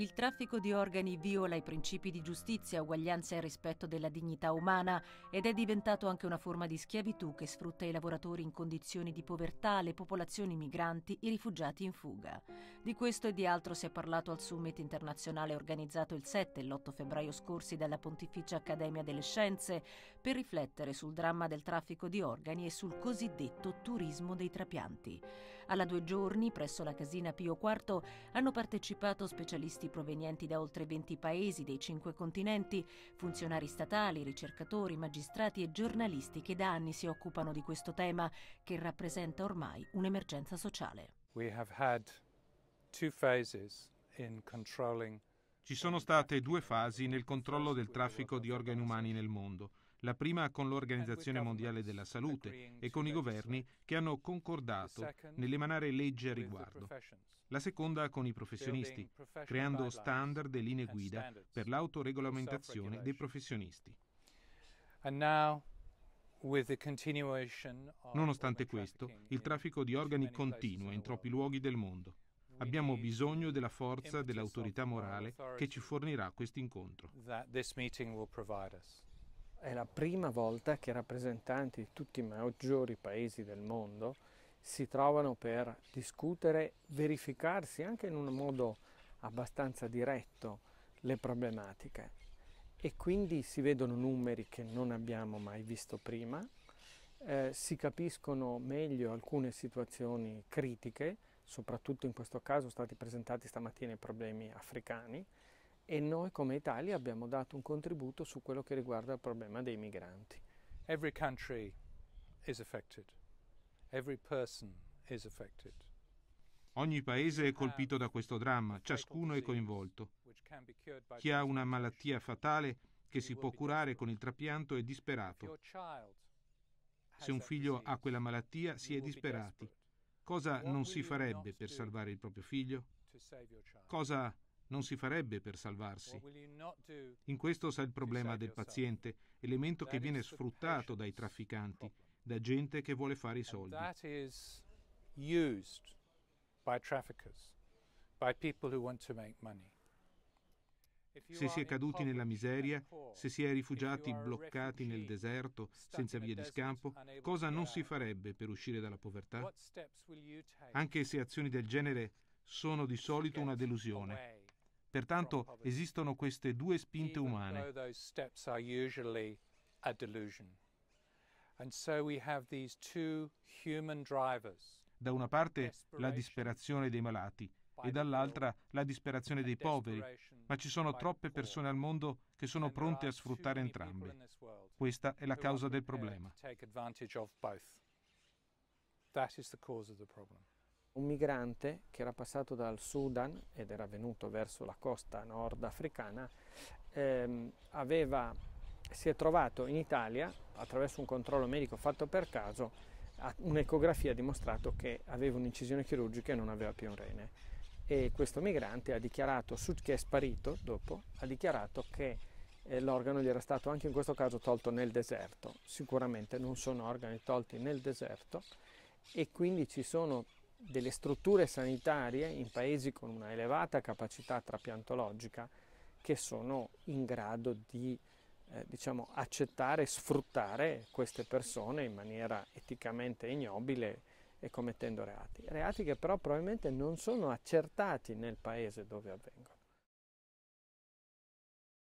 Il traffico di organi viola i principi di giustizia, uguaglianza e rispetto della dignità umana ed è diventato anche una forma di schiavitù che sfrutta i lavoratori in condizioni di povertà, le popolazioni migranti, i rifugiati in fuga. Di questo e di altro si è parlato al summit internazionale organizzato il 7 e l'8 febbraio scorsi dalla Pontificia Accademia delle Scienze per riflettere sul dramma del traffico di organi e sul cosiddetto turismo dei trapianti. Alla due giorni, presso la casina Pio IV, hanno partecipato specialisti provenienti da oltre 20 paesi dei cinque continenti, funzionari statali, ricercatori, magistrati e giornalisti che da anni si occupano di questo tema, che rappresenta ormai un'emergenza sociale. We have had two phases in controlling ci sono state due fasi nel controllo del traffico di organi umani nel mondo la prima con l'Organizzazione Mondiale della Salute e con i governi che hanno concordato nell'emanare leggi a riguardo, la seconda con i professionisti, creando standard e linee guida per l'autoregolamentazione dei professionisti. Nonostante questo, il traffico di organi continua in troppi luoghi del mondo. Abbiamo bisogno della forza dell'autorità morale che ci fornirà questo incontro è la prima volta che rappresentanti di tutti i maggiori paesi del mondo si trovano per discutere, verificarsi anche in un modo abbastanza diretto le problematiche e quindi si vedono numeri che non abbiamo mai visto prima, eh, si capiscono meglio alcune situazioni critiche, soprattutto in questo caso sono stati presentati stamattina i problemi africani e noi come Italia abbiamo dato un contributo su quello che riguarda il problema dei migranti. Every country is affected. Every person is affected. Ogni paese è colpito da questo dramma, ciascuno è coinvolto. Chi ha una malattia fatale che si può curare con il trapianto è disperato. Se un figlio ha quella malattia si è disperati. Cosa non si farebbe per salvare il proprio figlio? Cosa non si farebbe per salvarsi. In questo sta il problema del paziente, elemento che viene sfruttato dai trafficanti, da gente che vuole fare i soldi. Se si è caduti nella miseria, se si è rifugiati bloccati nel deserto senza via di scampo, cosa non si farebbe per uscire dalla povertà? Anche se azioni del genere sono di solito una delusione, Pertanto esistono queste due spinte umane. Da una parte la disperazione dei malati e dall'altra la disperazione dei poveri, ma ci sono troppe persone al mondo che sono pronte a sfruttare entrambe. Questa è la causa del problema. That is the cause of the problem un migrante che era passato dal Sudan ed era venuto verso la costa nord africana, ehm, aveva, si è trovato in Italia attraverso un controllo medico fatto per caso, un'ecografia ha dimostrato che aveva un'incisione chirurgica e non aveva più un rene. E questo migrante ha dichiarato, che è sparito dopo, ha dichiarato che eh, l'organo gli era stato anche in questo caso tolto nel deserto. Sicuramente non sono organi tolti nel deserto e quindi ci sono delle strutture sanitarie in paesi con una elevata capacità trapiantologica che sono in grado di eh, diciamo, accettare e sfruttare queste persone in maniera eticamente ignobile e commettendo reati. Reati che però probabilmente non sono accertati nel paese dove avvengono.